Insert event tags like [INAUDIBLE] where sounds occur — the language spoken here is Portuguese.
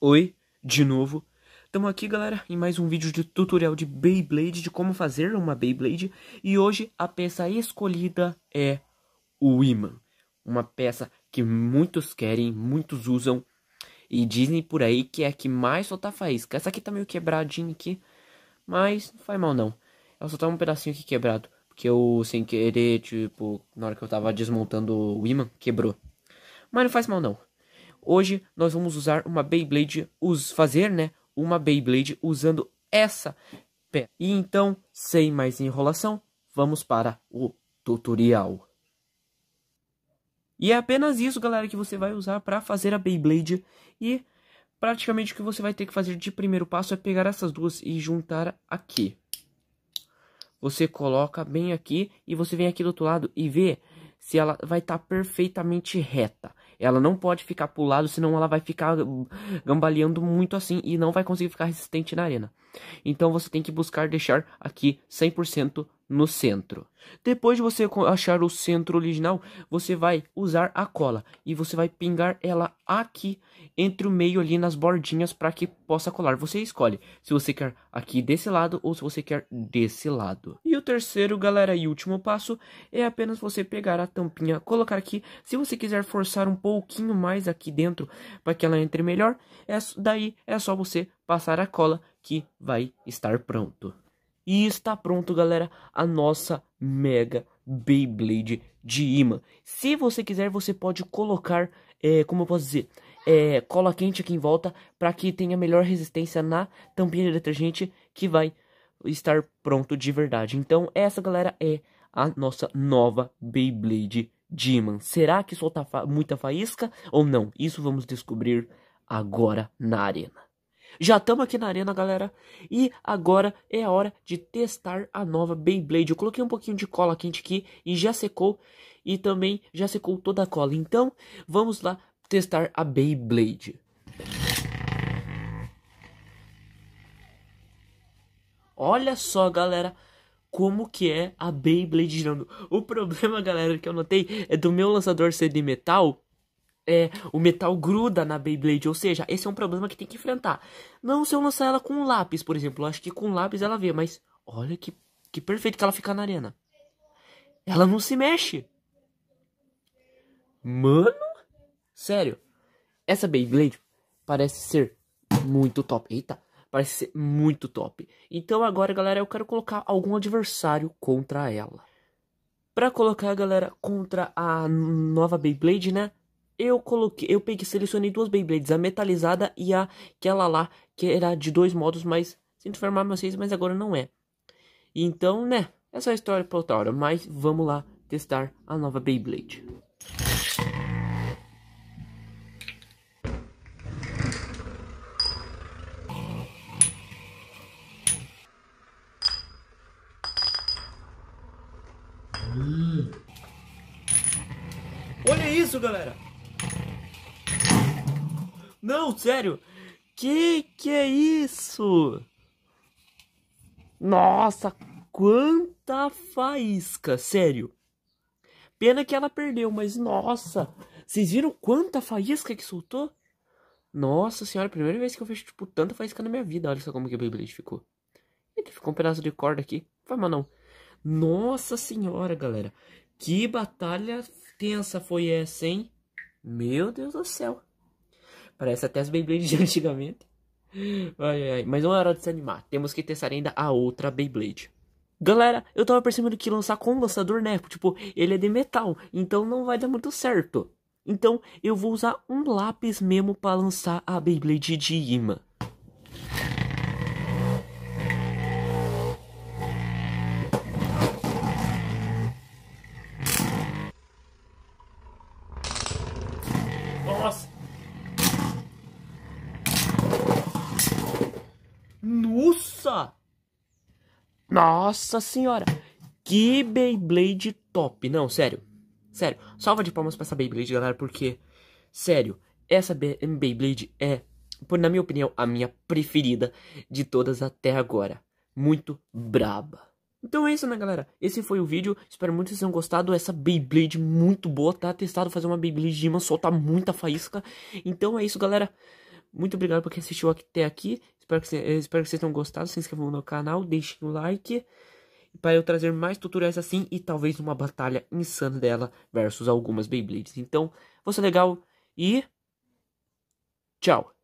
Oi, de novo. Estamos aqui, galera, em mais um vídeo de tutorial de Beyblade, de como fazer uma Beyblade. E hoje a peça escolhida é o imã. Uma peça que muitos querem, muitos usam. E dizem por aí que é a que mais solta faísca. Essa aqui tá meio quebradinha aqui, mas não faz mal não. Ela só tá um pedacinho aqui quebrado, porque eu, sem querer, tipo, na hora que eu tava desmontando o imã, quebrou. Mas não faz mal não. Hoje nós vamos usar uma Beyblade, us fazer, né, uma Beyblade usando essa pé. E então, sem mais enrolação, vamos para o tutorial. E é apenas isso, galera, que você vai usar para fazer a Beyblade e praticamente o que você vai ter que fazer de primeiro passo é pegar essas duas e juntar aqui. Você coloca bem aqui e você vem aqui do outro lado e vê se ela vai estar tá perfeitamente reta. Ela não pode ficar pro lado, senão ela vai ficar uh, gambaleando muito assim e não vai conseguir ficar resistente na arena. Então você tem que buscar deixar aqui 100% no centro. Depois de você achar o centro original, você vai usar a cola e você vai pingar ela aqui entre o meio ali nas bordinhas para que possa colar. Você escolhe se você quer aqui desse lado ou se você quer desse lado. E o terceiro, galera, e último passo é apenas você pegar a tampinha, colocar aqui. Se você quiser forçar um pouquinho mais aqui dentro para que ela entre melhor, é, daí é só você passar a cola que vai estar pronto. E está pronto, galera, a nossa Mega Beyblade de imã. Se você quiser, você pode colocar, é, como eu posso dizer, é, cola quente aqui em volta para que tenha melhor resistência na tampinha de detergente que vai estar pronto de verdade. Então, essa, galera, é a nossa nova Beyblade de imã. Será que solta fa muita faísca ou não? Isso vamos descobrir agora na arena. Já estamos aqui na arena, galera. E agora é a hora de testar a nova Beyblade. Eu coloquei um pouquinho de cola quente aqui e já secou. E também já secou toda a cola. Então, vamos lá testar a Beyblade. Olha só, galera, como que é a Beyblade girando. O problema, galera, que eu notei é do meu lançador ser de metal é, o metal gruda na Beyblade. Ou seja, esse é um problema que tem que enfrentar. Não se eu lançar ela com um lápis, por exemplo. Eu acho que com um lápis ela vê, mas olha que, que perfeito que ela fica na arena. Ela não se mexe. Mano, sério. Essa Beyblade parece ser muito top. Eita, parece ser muito top. Então agora, galera, eu quero colocar algum adversário contra ela. Pra colocar, galera, contra a nova Beyblade, né? Eu coloquei, eu peguei, selecionei duas Beyblades, a metalizada e a aquela lá, que era de dois modos, mas sinto informar vocês, mas agora não é. Então, né, essa é a história pra outra hora, mas vamos lá testar a nova Beyblade. Olha isso, galera! Não, sério. Que que é isso? Nossa, quanta faísca, sério. Pena que ela perdeu, mas nossa, vocês viram quanta faísca que soltou? Nossa senhora, primeira vez que eu vejo tipo tanta faísca na minha vida. Olha só como que o Beyblade ficou. Ele ficou um pedaço de corda aqui. Foi mal não. Nossa senhora, galera. Que batalha tensa foi essa, hein? Meu Deus do céu. Parece até as Beyblades de [LAUGHS] antigamente. Ai, ai, mas não é hora de se animar. Temos que testar ainda a outra Beyblade. Galera, eu tava percebendo que lançar com o lançador, né? Tipo, ele é de metal, então não vai dar muito certo. Então, eu vou usar um lápis mesmo para lançar a Beyblade de imã. Nossa! Nossa senhora! Que Beyblade top! Não, sério. Sério. Salva de palmas pra essa Beyblade, galera, porque. Sério, essa Beyblade é, por, na minha opinião, a minha preferida de todas até agora. Muito braba. Então é isso, né, galera? Esse foi o vídeo. Espero muito que vocês tenham gostado. Essa Beyblade muito boa. Tá testado fazer uma Beyblade de imã, Solta muita faísca. Então é isso, galera. Muito obrigado por quem assistiu até aqui. Espero que, eh, espero que vocês tenham gostado. Se inscrevam no canal, deixem o um like. Para eu trazer mais tutoriais assim e talvez uma batalha insana dela versus algumas Beyblades. Então, você legal e. Tchau!